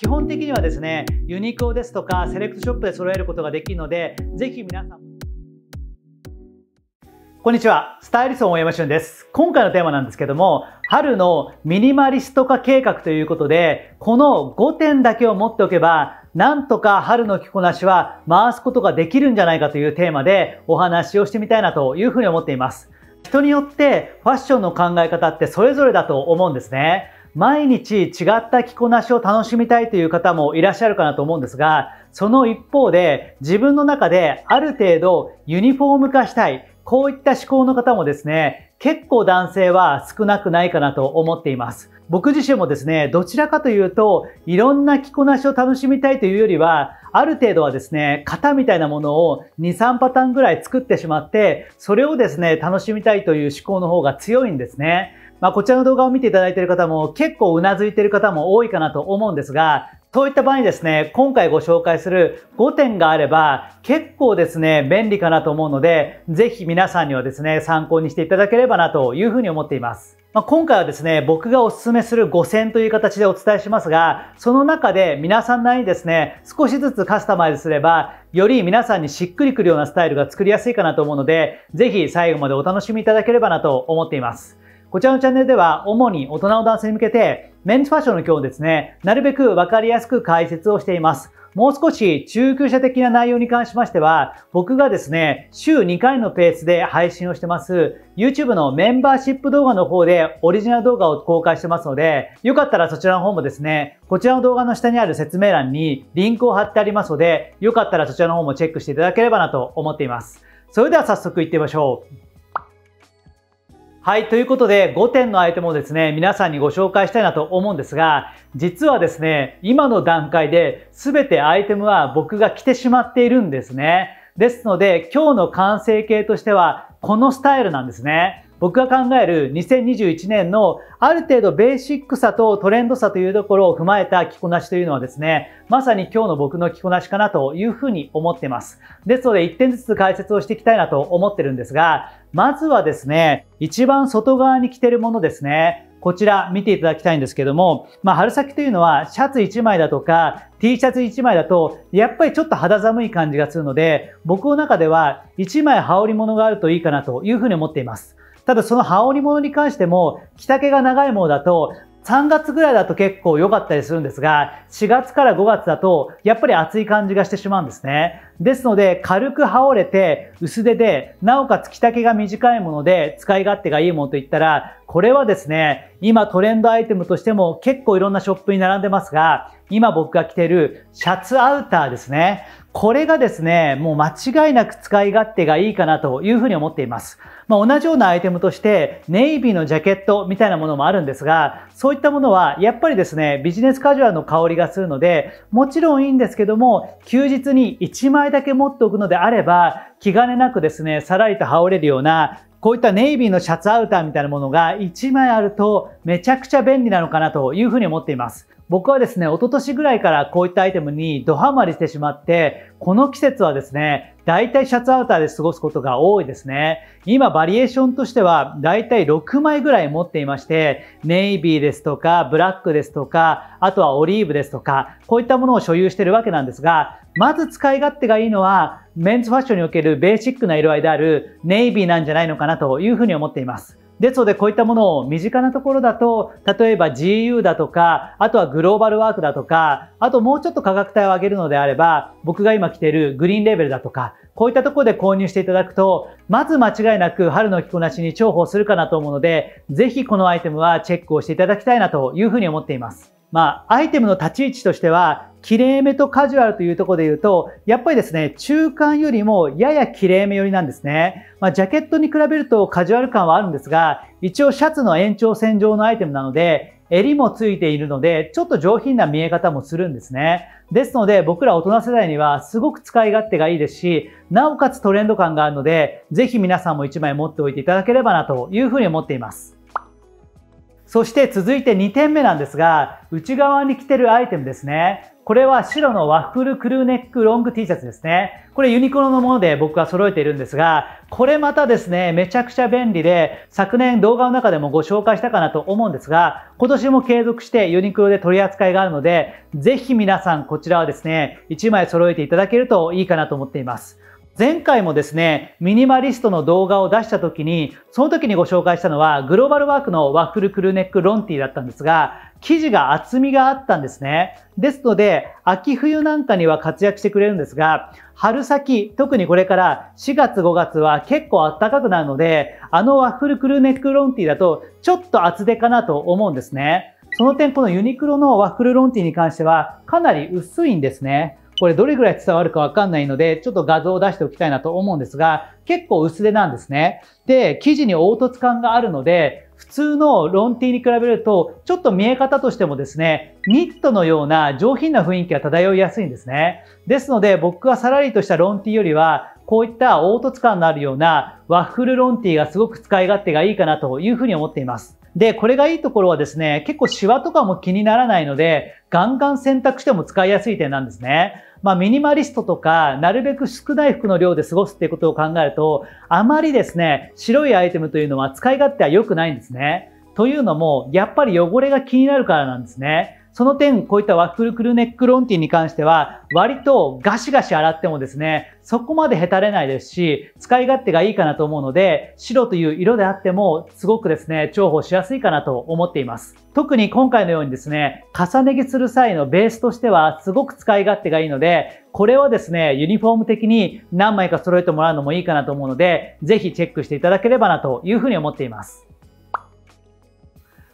基本的にはですねユニクロですとかセレクトショップで揃えることができるのでぜひ皆さんこんにちはスタイリスト大山俊です今回のテーマなんですけども春のミニマリスト化計画ということでこの5点だけを持っておけばなんとか春の着こなしは回すことができるんじゃないかというテーマでお話をしてみたいなというふうに思っています人によってファッションの考え方ってそれぞれだと思うんですね毎日違った着こなしを楽しみたいという方もいらっしゃるかなと思うんですが、その一方で自分の中である程度ユニフォーム化したい、こういった思考の方もですね、結構男性は少なくないかなと思っています。僕自身もですね、どちらかというと、いろんな着こなしを楽しみたいというよりは、ある程度はですね、型みたいなものを2、3パターンぐらい作ってしまって、それをですね、楽しみたいという思考の方が強いんですね。まあ、こちらの動画を見ていただいている方も結構うなずいている方も多いかなと思うんですが、そういった場合にですね、今回ご紹介する5点があれば結構ですね、便利かなと思うので、ぜひ皆さんにはですね、参考にしていただければなというふうに思っています。まあ、今回はですね、僕がおすすめする5選という形でお伝えしますが、その中で皆さんなりにですね、少しずつカスタマイズすれば、より皆さんにしっくりくるようなスタイルが作りやすいかなと思うので、ぜひ最後までお楽しみいただければなと思っています。こちらのチャンネルでは主に大人の男性に向けてメンズファッションの今日ですね、なるべくわかりやすく解説をしています。もう少し中級者的な内容に関しましては、僕がですね、週2回のペースで配信をしてます、YouTube のメンバーシップ動画の方でオリジナル動画を公開してますので、よかったらそちらの方もですね、こちらの動画の下にある説明欄にリンクを貼ってありますので、よかったらそちらの方もチェックしていただければなと思っています。それでは早速行ってみましょう。はい、ということで5点のアイテムをですね、皆さんにご紹介したいなと思うんですが、実はですね、今の段階で全てアイテムは僕が着てしまっているんですね。ですので、今日の完成形としては、このスタイルなんですね。僕が考える2021年のある程度ベーシックさとトレンドさというところを踏まえた着こなしというのはですね、まさに今日の僕の着こなしかなというふうに思ってます。ですので1点ずつ解説をしていきたいなと思ってるんですが、まずはですね、一番外側に着てるものですね。こちら見ていただきたいんですけども、まあ、春先というのはシャツ1枚だとか T シャツ1枚だとやっぱりちょっと肌寒い感じがするので僕の中では1枚羽織り物があるといいかなというふうに思っています。ただその羽織物に関しても、着丈が長いものだと、3月ぐらいだと結構良かったりするんですが、4月から5月だと、やっぱり暑い感じがしてしまうんですね。ですので、軽く羽織れて、薄手で、なおかつ着丈が短いもので、使い勝手がいいものといったら、これはですね、今トレンドアイテムとしても結構いろんなショップに並んでますが、今僕が着てるシャツアウターですね。これがですね、もう間違いなく使い勝手がいいかなというふうに思っています。まあ、同じようなアイテムとして、ネイビーのジャケットみたいなものもあるんですが、そういったものはやっぱりですね、ビジネスカジュアルの香りがするので、もちろんいいんですけども、休日に1枚枚だけ持っておくのであれば、気兼ねなくですね、さらりと羽織れるような、こういったネイビーのシャツアウターみたいなものが1枚あるとめちゃくちゃ便利なのかなというふうに思っています。僕はですね、一昨年ぐらいからこういったアイテムにドハマりしてしまって、この季節はですね、だいたいシャツアウターで過ごすことが多いですね。今バリエーションとしては大体6枚ぐらい持っていまして、ネイビーですとか、ブラックですとか、あとはオリーブですとか、こういったものを所有しているわけなんですが、まず使い勝手がいいのは、メンズファッションにおけるベーシックな色合いであるネイビーなんじゃないのかなというふうに思っています。ですので、こういったものを身近なところだと、例えば GU だとか、あとはグローバルワークだとか、あともうちょっと価格帯を上げるのであれば、僕が今着てるグリーンレベルだとか、こういったところで購入していただくと、まず間違いなく春の着こなしに重宝するかなと思うので、ぜひこのアイテムはチェックをしていただきたいなというふうに思っています。まあ、アイテムの立ち位置としては、きれいめとカジュアルというところで言うと、やっぱりですね、中間よりもやや綺麗め寄りなんですね。まあ、ジャケットに比べるとカジュアル感はあるんですが、一応シャツの延長線上のアイテムなので、襟もついているので、ちょっと上品な見え方もするんですね。ですので、僕ら大人世代にはすごく使い勝手がいいですし、なおかつトレンド感があるので、ぜひ皆さんも1枚持っておいていただければなというふうに思っています。そして続いて2点目なんですが、内側に着てるアイテムですね。これは白のワッフルクルーネックロング T シャツですね。これユニクロのもので僕は揃えているんですが、これまたですね、めちゃくちゃ便利で、昨年動画の中でもご紹介したかなと思うんですが、今年も継続してユニクロで取り扱いがあるので、ぜひ皆さんこちらはですね、1枚揃えていただけるといいかなと思っています。前回もですね、ミニマリストの動画を出した時に、その時にご紹介したのは、グローバルワークのワッフルクルーネックロンティーだったんですが、生地が厚みがあったんですね。ですので、秋冬なんかには活躍してくれるんですが、春先、特にこれから4月5月は結構暖かくなるので、あのワッフルクルーネックロンティーだと、ちょっと厚手かなと思うんですね。その点、このユニクロのワッフルロンティーに関しては、かなり薄いんですね。これどれぐらい伝わるかわかんないので、ちょっと画像を出しておきたいなと思うんですが、結構薄手なんですね。で、生地に凹凸感があるので、普通のロンティに比べると、ちょっと見え方としてもですね、ニットのような上品な雰囲気が漂いやすいんですね。ですので、僕はさらりとしたロンティよりは、こういった凹凸感のあるようなワッフルロンティがすごく使い勝手がいいかなというふうに思っています。で、これがいいところはですね、結構シワとかも気にならないので、ガンガン選択しても使いやすい点なんですね。まあ、ミニマリストとか、なるべく少ない服の量で過ごすっていうことを考えると、あまりですね、白いアイテムというのは使い勝手は良くないんですね。というのも、やっぱり汚れが気になるからなんですね。その点、こういったワッフルクルネックロンティに関しては、割とガシガシ洗ってもですね、そこまでへたれないですし、使い勝手がいいかなと思うので、白という色であっても、すごくですね、重宝しやすいかなと思っています。特に今回のようにですね、重ね着する際のベースとしては、すごく使い勝手がいいので、これはですね、ユニフォーム的に何枚か揃えてもらうのもいいかなと思うので、ぜひチェックしていただければなというふうに思っています。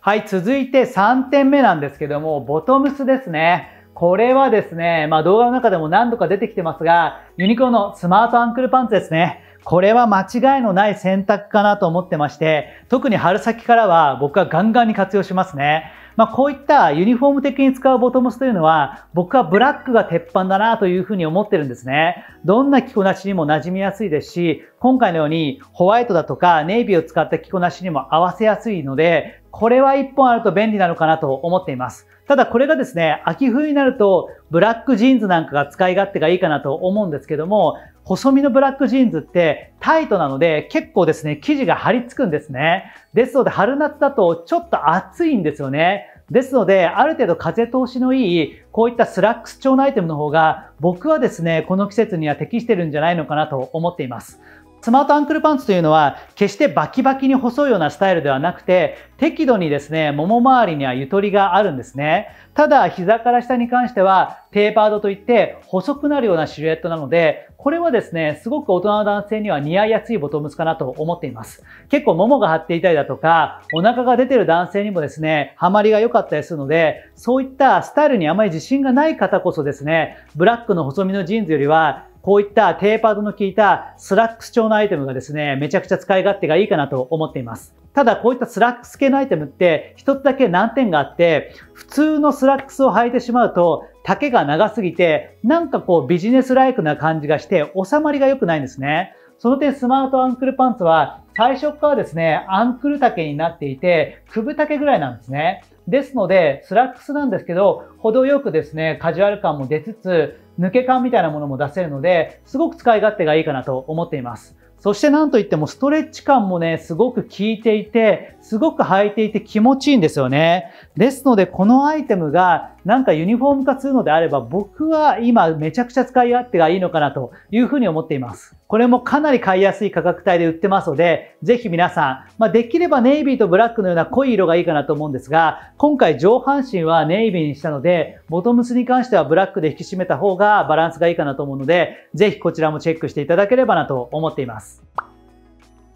はい、続いて3点目なんですけども、ボトムスですね。これはですね、まあ動画の中でも何度か出てきてますが、ユニクロのスマートアンクルパンツですね。これは間違いのない選択かなと思ってまして、特に春先からは僕はガンガンに活用しますね。まあ、こういったユニフォーム的に使うボトムスというのは、僕はブラックが鉄板だなというふうに思ってるんですね。どんな着こなしにも馴染みやすいですし、今回のようにホワイトだとかネイビーを使った着こなしにも合わせやすいので、これは1本あると便利なのかなと思っています。ただこれがですね、秋冬になるとブラックジーンズなんかが使い勝手がいいかなと思うんですけども、細身のブラックジーンズってタイトなので結構ですね、生地が張り付くんですね。ですので春夏だとちょっと暑いんですよね。ですので、ある程度風通しのいい、こういったスラックス調のアイテムの方が、僕はですね、この季節には適してるんじゃないのかなと思っています。スマートアンクルパンツというのは決してバキバキに細いようなスタイルではなくて適度にですねもも周りにはゆとりがあるんですねただ膝から下に関してはテーパードといって細くなるようなシルエットなのでこれはですねすごく大人の男性には似合いやすいボトムスかなと思っています結構ももが張っていたりだとかお腹が出てる男性にもですねハマりが良かったりするのでそういったスタイルにあまり自信がない方こそですねブラックの細身のジーンズよりはこういったテーパードの効いたスラックス調のアイテムがですね、めちゃくちゃ使い勝手がいいかなと思っています。ただこういったスラックス系のアイテムって一つだけ難点があって、普通のスラックスを履いてしまうと丈が長すぎて、なんかこうビジネスライクな感じがして収まりが良くないんですね。その点スマートアンクルパンツは最初からですね、アンクル丈になっていて、首丈ぐらいなんですね。ですので、スラックスなんですけど、程よくですね、カジュアル感も出つつ、抜け感みたいなものも出せるので、すごく使い勝手がいいかなと思っています。そしてなんといってもストレッチ感もね、すごく効いていて、すごく履いていて気持ちいいんですよね。ですので、このアイテムがなんかユニフォーム化するのであれば、僕は今めちゃくちゃ使い勝手がいいのかなというふうに思っています。これもかなり買いやすい価格帯で売ってますので、ぜひ皆さん、まあ、できればネイビーとブラックのような濃い色がいいかなと思うんですが、今回上半身はネイビーにしたので、ボトムスに関してはブラックで引き締めた方がバランスがいいかなと思うので、ぜひこちらもチェックしていただければなと思っています。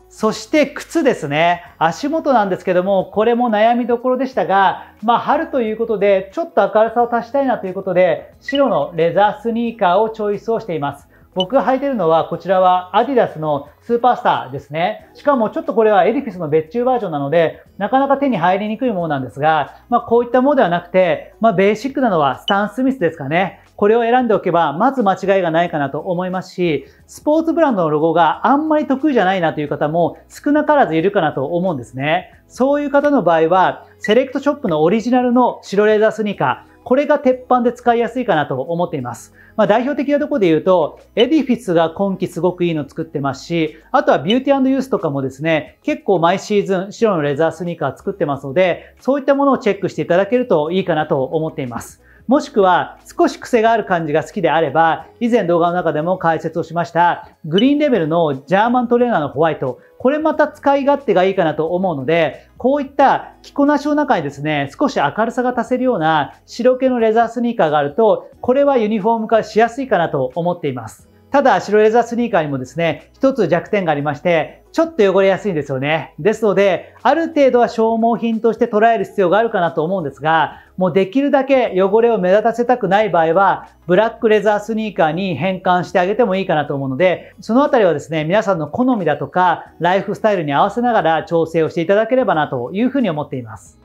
そして靴ですね。足元なんですけども、これも悩みどころでしたが、まあ春ということで、ちょっと明るさを足したいなということで、白のレザースニーカーをチョイスをしています。僕が履いてるのは、こちらはアディダスのスーパースターですね。しかもちょっとこれはエディフィスの別注バージョンなので、なかなか手に入りにくいものなんですが、まあ、こういったものではなくて、まあ、ベーシックなのはスタン・スミスですかね。これを選んでおけば、まず間違いがないかなと思いますし、スポーツブランドのロゴがあんまり得意じゃないなという方も少なからずいるかなと思うんですね。そういう方の場合は、セレクトショップのオリジナルの白レーザースニーカー、これが鉄板で使いやすいかなと思っています。まあ、代表的なところで言うと、エディフィスが今季すごくいいの作ってますし、あとはビューティーユースとかもですね、結構毎シーズン白のレザースニーカー作ってますので、そういったものをチェックしていただけるといいかなと思っています。もしくは少し癖がある感じが好きであれば、以前動画の中でも解説をしました、グリーンレベルのジャーマントレーナーのホワイト、これまた使い勝手がいいかなと思うので、こういった着こなしの中にですね、少し明るさが足せるような白系のレザースニーカーがあると、これはユニフォーム化しやすいかなと思っています。ただ、白レザースニーカーにもですね、一つ弱点がありまして、ちょっと汚れやすいんですよね。ですので、ある程度は消耗品として捉える必要があるかなと思うんですが、もうできるだけ汚れを目立たせたくない場合は、ブラックレザースニーカーに変換してあげてもいいかなと思うので、そのあたりはですね、皆さんの好みだとか、ライフスタイルに合わせながら調整をしていただければなというふうに思っています。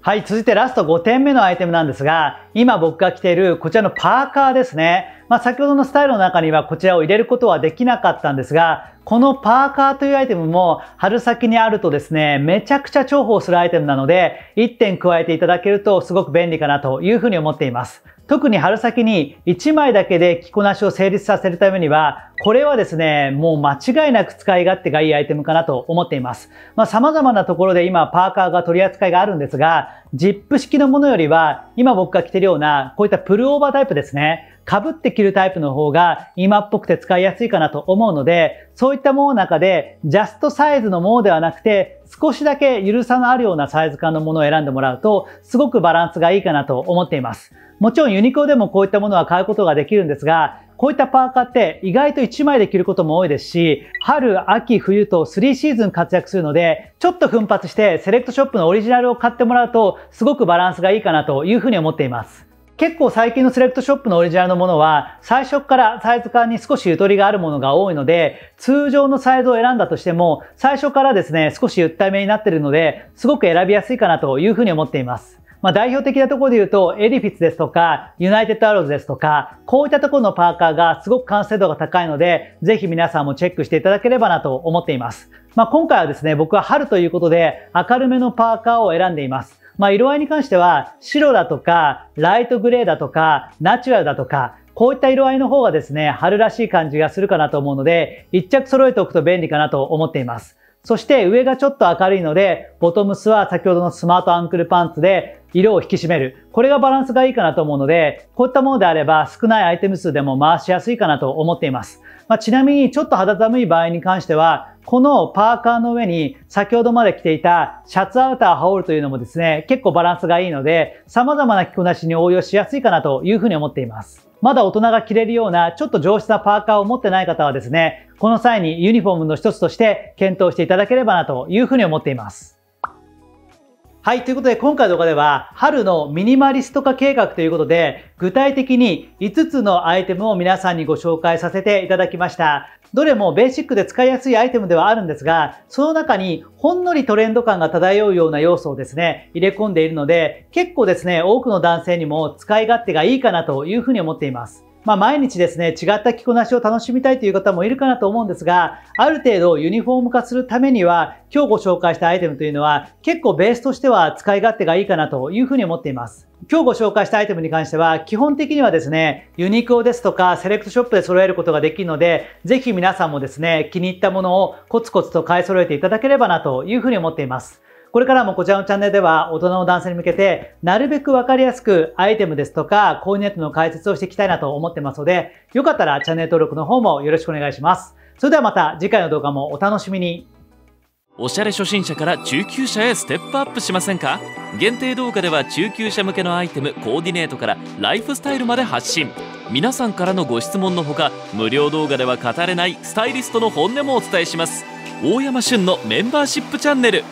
はい、続いてラスト5点目のアイテムなんですが、今僕が着ているこちらのパーカーですね。まあ、先ほどのスタイルの中にはこちらを入れることはできなかったんですが、このパーカーというアイテムも春先にあるとですね、めちゃくちゃ重宝するアイテムなので、1点加えていただけるとすごく便利かなというふうに思っています。特に春先に1枚だけで着こなしを成立させるためには、これはですね、もう間違いなく使い勝手がいいアイテムかなと思っています。まあ様々なところで今パーカーが取り扱いがあるんですが、ジップ式のものよりは、今僕が着てるような、こういったプルオーバータイプですね。被って着るタイプの方が今っぽくて使いやすいかなと思うので、そういったものの中で、ジャストサイズのものではなくて、少しだけ緩さのあるようなサイズ感のものを選んでもらうと、すごくバランスがいいかなと思っています。もちろんユニクロでもこういったものは買うことができるんですが、こういったパーカーって意外と1枚で着ることも多いですし、春、秋、冬と3シーズン活躍するので、ちょっと奮発してセレクトショップのオリジナルを買ってもらうと、すごくバランスがいいかなというふうに思っています。結構最近のセレクトショップのオリジナルのものは最初からサイズ感に少しゆとりがあるものが多いので通常のサイズを選んだとしても最初からですね少しゆっためになってるのですごく選びやすいかなというふうに思っています。まあ、代表的なところで言うと、エディフィツですとか、ユナイテッドアローズですとか、こういったところのパーカーがすごく完成度が高いので、ぜひ皆さんもチェックしていただければなと思っています。まあ、今回はですね、僕は春ということで、明るめのパーカーを選んでいます。まあ、色合いに関しては白だとかライトグレーだとかナチュラルだとかこういった色合いの方がですね、春らしい感じがするかなと思うので、一着揃えておくと便利かなと思っています。そして上がちょっと明るいので、ボトムスは先ほどのスマートアンクルパンツで色を引き締める。これがバランスがいいかなと思うので、こういったものであれば少ないアイテム数でも回しやすいかなと思っています。まあ、ちなみにちょっと肌寒い場合に関しては、このパーカーの上に先ほどまで着ていたシャツアウター羽織るというのもですね、結構バランスがいいので、様々な着こなしに応用しやすいかなというふうに思っています。まだ大人が着れるようなちょっと上質なパーカーを持ってない方はですね、この際にユニフォームの一つとして検討していただければなというふうに思っています。はい、ということで今回の動画では春のミニマリスト化計画ということで具体的に5つのアイテムを皆さんにご紹介させていただきました。どれもベーシックで使いやすいアイテムではあるんですが、その中にほんのりトレンド感が漂うような要素をですね、入れ込んでいるので、結構ですね、多くの男性にも使い勝手がいいかなというふうに思っています。まあ、毎日ですね、違った着こなしを楽しみたいという方もいるかなと思うんですが、ある程度ユニフォーム化するためには、今日ご紹介したアイテムというのは、結構ベースとしては使い勝手がいいかなというふうに思っています。今日ご紹介したアイテムに関しては、基本的にはですね、ユニクロですとか、セレクトショップで揃えることができるので、ぜひ皆さんもですね、気に入ったものをコツコツと買い揃えていただければなというふうに思っています。これからもこちらのチャンネルでは大人の男性に向けて、なるべくわかりやすくアイテムですとか、購入ネートの解説をしていきたいなと思ってますので、よかったらチャンネル登録の方もよろしくお願いします。それではまた次回の動画もお楽しみに。おしゃれ初心者から中級者へステップアップしませんか限定動画では中級者向けのアイテムコーディネートからライフスタイルまで発信皆さんからのご質問のほか無料動画では語れないスタイリストの本音もお伝えします大山旬のメンバーシップチャンネル